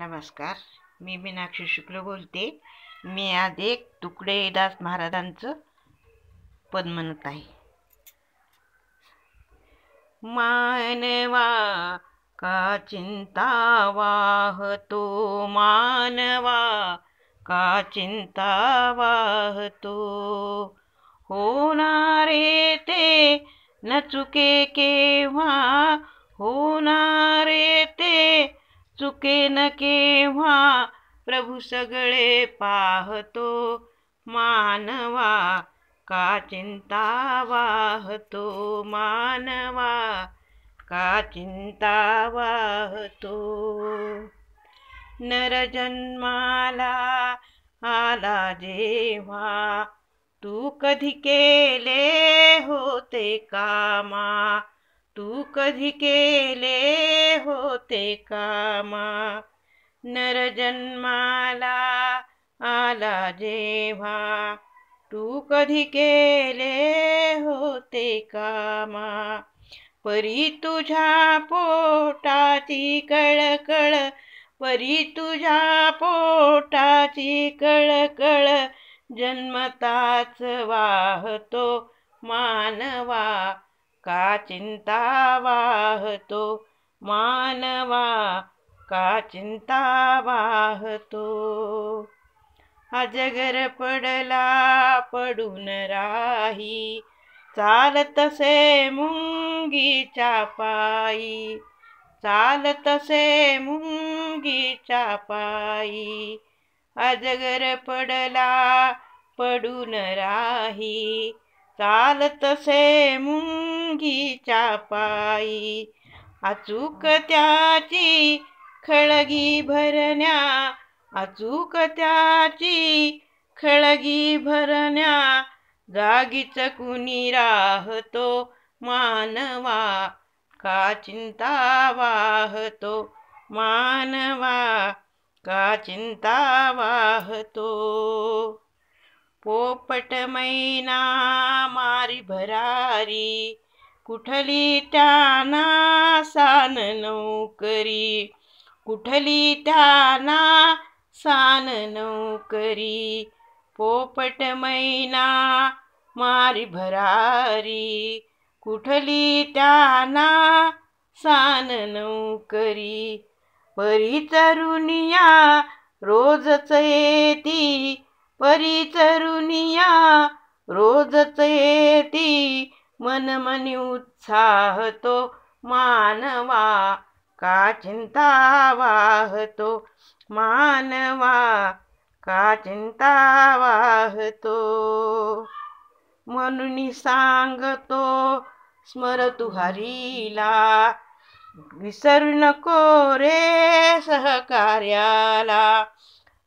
नमस्कार मी मीनाक्षी शुक्ल बोलते मी आज एक दास महाराजांचं पद म्हणत आहे मानवा का चिंता वाहतो मानवा का चिंता वाहतो होणारे ते न चुके केव्हा होणारे ते चुकेन केव्हा प्रभु सगळे पाहतो मानवा का चिंता वाहतो मानवा का चिंता वाहतो नरजन्माला आला जेव्हा तू कधी केले होते कामा तू कधी केले होते कामा नर जन्माला आला जेव्हा तू कधी केले होते कामा परी तुझ्या पोटाची कळकळ परी तुझ्या पोटाची कळकळ जन्मताच वाहतो मानवा का चिंता वाहतो मानवा का चिंता वाहतो अजगर पडला पडून राही चालतसे मुंगीच्या पायी चालतसे मुंगीच्या पायी अजगर पडला पडून राही चालतसे मुंगीच्या पायी अचूक त्याची खळगी भरण्या अचूक त्याची खळगी भरण्या जागीच कुणी राहतो मानवा का चिंता वाहतो मानवा का चिंता वाहतो पोपट मैना मारी भरारी कुठली त्याना सान नोकरी कुठली त्याना सान नोकरी पोपट मैना मारी भरारी कुठली त्याना सान नोकरी परी तरुणिया रोजच येती परी तरुणिया रोजच येती मनमनी उत्साह मानवा का चिंता वाहतो मानवा का चिंता वाहतो म्हणून सांगतो स्मर तुहारीला हरीला विसरू सहकार्याला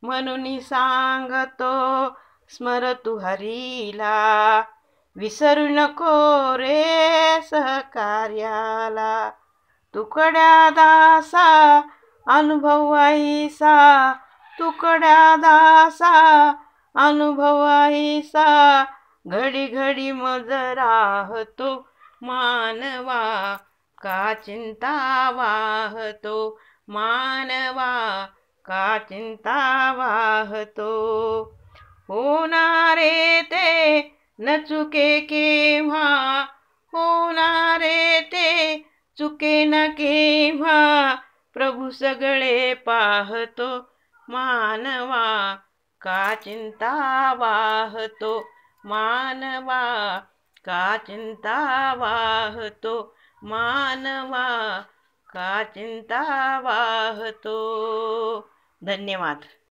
म्हणून सांगतो स्मर तू हरीला विसरू नको रे सहकार्याला तुकड्या दासा अनुभवाईसा तुकड्या दासा अनुभवाईसा घडी घडी मज राहतो मानवा का चिंता वाहतो मानवा का चिंता वाहतो होणारे ते न चुके केव्हा होणारे ते चुके न केव्हा प्रभू सगळे पाहतो मानवा का चिंता वाहतो मानवा का चिंता वाहतो मानवा का चिंता वाहतो धन्यवाद